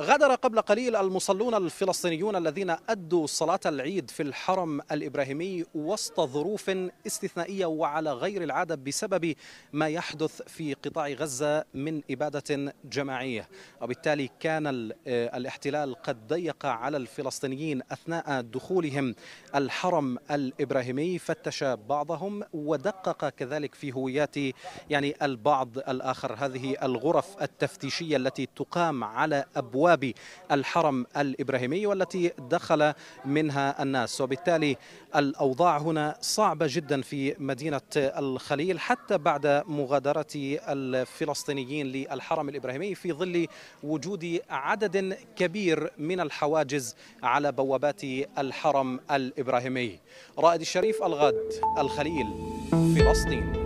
غادر قبل قليل المصلون الفلسطينيون الذين أدوا صلاة العيد في الحرم الإبراهيمي وسط ظروف استثنائية وعلى غير العادة بسبب ما يحدث في قطاع غزة من إبادة جماعية وبالتالي كان آه، الاحتلال قد ضيق على الفلسطينيين أثناء دخولهم الحرم الإبراهيمي فتش بعضهم ودقق كذلك في هويات يعني البعض الآخر هذه الغرف التفتيشية التي تقام على أبواب أبواب الحرم الإبراهيمي والتي دخل منها الناس وبالتالي الأوضاع هنا صعبة جدا في مدينة الخليل حتى بعد مغادرة الفلسطينيين للحرم الإبراهيمي في ظل وجود عدد كبير من الحواجز على بوابات الحرم الإبراهيمي رائد الشريف الغد الخليل فلسطين